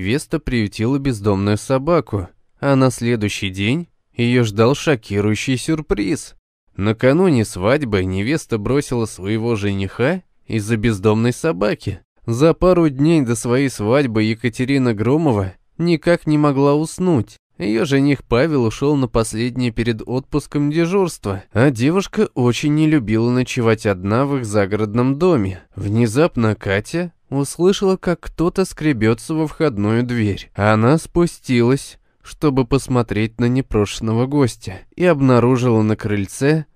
Веста приютила бездомную собаку, а на следующий день ее ждал шокирующий сюрприз. Накануне свадьбы невеста бросила своего жениха из-за бездомной собаки. За пару дней до своей свадьбы Екатерина Громова никак не могла уснуть. Ее жених Павел ушел на последнее перед отпуском дежурство, а девушка очень не любила ночевать одна в их загородном доме. Внезапно Катя услышала, как кто-то скребется во входную дверь. А она спустилась, чтобы посмотреть на непрошенного гостя, и обнаружила на крыльце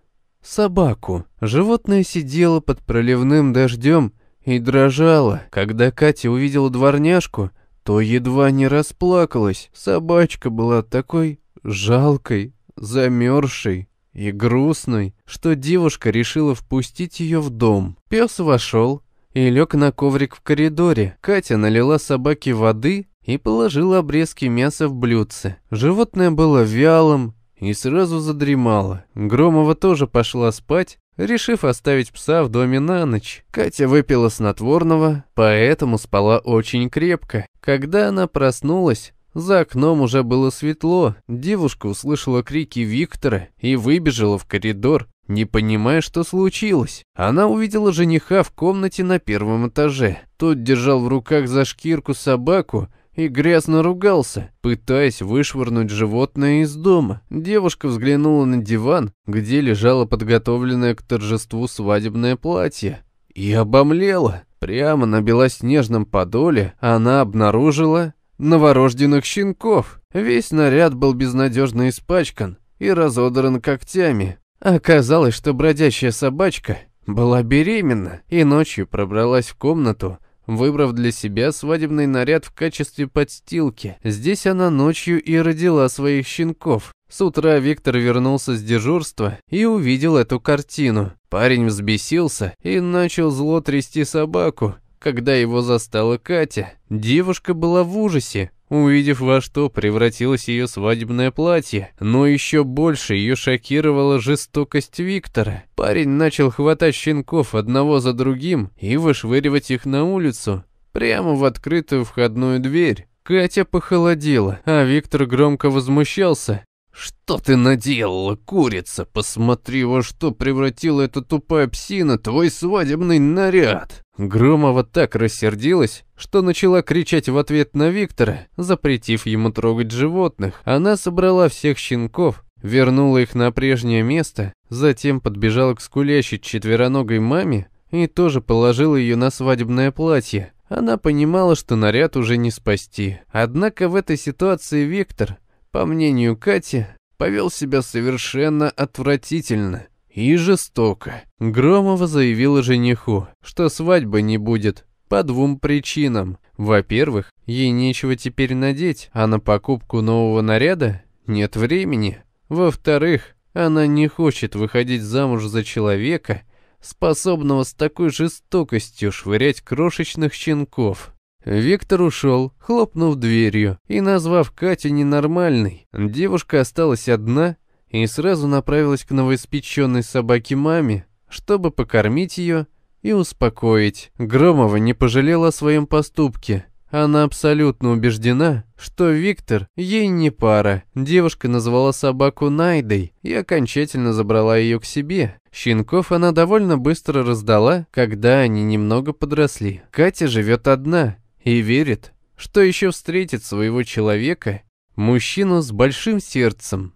собаку. Животное сидело под проливным дождем и дрожало. Когда Катя увидела дворняжку, то едва не расплакалась. Собачка была такой жалкой, замерзшей и грустной, что девушка решила впустить ее в дом. Пес вошел, и лег на коврик в коридоре. Катя налила собаке воды и положила обрезки мяса в блюдце. Животное было вялым и сразу задремало. Громова тоже пошла спать, решив оставить пса в доме на ночь. Катя выпила снотворного, поэтому спала очень крепко. Когда она проснулась, за окном уже было светло. Девушка услышала крики Виктора и выбежала в коридор. Не понимая, что случилось, она увидела жениха в комнате на первом этаже. Тот держал в руках за шкирку собаку и грязно ругался, пытаясь вышвырнуть животное из дома. Девушка взглянула на диван, где лежало подготовленное к торжеству свадебное платье, и обомлела. Прямо на белоснежном подоле она обнаружила новорожденных щенков. Весь наряд был безнадежно испачкан и разодран когтями. Оказалось, что бродячая собачка была беременна и ночью пробралась в комнату, выбрав для себя свадебный наряд в качестве подстилки. Здесь она ночью и родила своих щенков. С утра Виктор вернулся с дежурства и увидел эту картину. Парень взбесился и начал зло трясти собаку, когда его застала Катя, девушка была в ужасе, увидев во что превратилось ее свадебное платье. Но еще больше ее шокировала жестокость Виктора. Парень начал хватать щенков одного за другим и вышвыривать их на улицу, прямо в открытую входную дверь. Катя похолодела, а Виктор громко возмущался. «Что ты наделала, курица? Посмотри, во что превратила эта тупая псина твой свадебный наряд!» Громова так рассердилась, что начала кричать в ответ на Виктора, запретив ему трогать животных. Она собрала всех щенков, вернула их на прежнее место, затем подбежала к скулящей четвероногой маме и тоже положила ее на свадебное платье. Она понимала, что наряд уже не спасти. Однако в этой ситуации Виктор по мнению Кати, повел себя совершенно отвратительно и жестоко. Громова заявила жениху, что свадьбы не будет по двум причинам. Во-первых, ей нечего теперь надеть, а на покупку нового наряда нет времени. Во-вторых, она не хочет выходить замуж за человека, способного с такой жестокостью швырять крошечных щенков. Виктор ушел, хлопнув дверью, и, назвав Катю ненормальной, девушка осталась одна и сразу направилась к новоиспеченной собаке маме, чтобы покормить ее и успокоить. Громова не пожалела о своем поступке. Она абсолютно убеждена, что Виктор ей не пара. Девушка назвала собаку Найдой и окончательно забрала ее к себе. Щенков она довольно быстро раздала, когда они немного подросли. Катя живет одна и верит, что еще встретит своего человека, мужчину с большим сердцем.